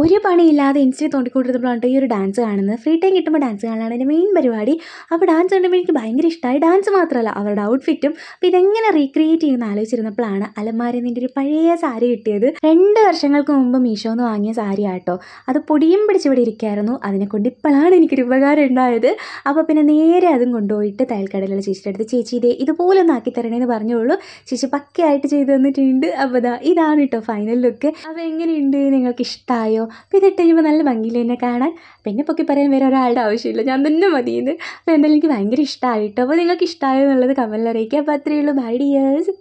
ഒരു പണിയില്ലാതെ ഇൻസ്റ്റി തോണ്ടിക്കൊണ്ടിരുന്നപ്പോഴാണ് ഈ ഒരു ഡാൻസ് കാണുന്നത് ഫ്രീ ടൈം കിട്ടുമ്പോൾ ഡാൻസ് കാണാനാണ് എൻ്റെ മെയിൻ പരിപാടി അപ്പോൾ ഡാൻസ് കണ്ടപ്പോൾ എനിക്ക് ഭയങ്കര ഇഷ്ടമായി ഡാൻസ് മാത്രമല്ല അവരുടെ ഔട്ട്ഫിറ്റും അപ്പോൾ ഇതെങ്ങനെ റീക്രിയേറ്റ് ചെയ്യുമെന്ന് ആലോചിച്ചിരുന്നപ്പോഴാണ് അലമാരി നിൻ്റെ ഒരു പഴയ സാരി കിട്ടിയത് രണ്ട് വർഷങ്ങൾക്ക് മുമ്പ് മീഷോന്ന് വാങ്ങിയ സാരി ആട്ടോ അത് പൊടിയും പിടിച്ചിവിടെ ഇരിക്കുകയായിരുന്നു അതിനെ കൊണ്ട് ഇപ്പോഴാണ് എനിക്കൊരു ഉപകാരം ഉണ്ടായത് അപ്പോൾ പിന്നെ നേരെ അതും കൊണ്ടുപോയിട്ട് തയൽക്കടലുള്ള ചേച്ചിയുടെ അടുത്ത് ചേച്ചി ഇതേ ഇതുപോലൊന്നും ആക്കി തരണേന്ന് പറഞ്ഞോളൂ ചേച്ചി പക്കയായിട്ട് ചെയ്തു തന്നിട്ടുണ്ട് അപ്പോൾ ഇതാണ് കേട്ടോ ഫൈനൽ ലുക്ക് അപ്പോൾ എങ്ങനെയുണ്ട് നിങ്ങൾക്ക് ഇഷ്ടമായോ മതിയോ അപ്പോൾ ഇതിട്ട് കഴിയുമ്പോൾ നല്ല ഭംഗിയിൽ തന്നെ കാണാൻ പിന്നെ പൊക്കി പറയാൻ വേറെ ഒരാളുടെ ആവശ്യമില്ല ഞാൻ തന്നെ മതിയെന്ന് അപ്പോൾ എന്തായാലും എനിക്ക് ഭയങ്കര ഇഷ്ടമായിട്ടോ അപ്പോൾ നിങ്ങൾക്ക് ഇഷ്ടമായോ എന്നുള്ളത് കമലിൽ അറിയിക്കുക അപ്പോൾ അത്രയേ ഉള്ളൂ ബൈ ഡിയേഴ്സ്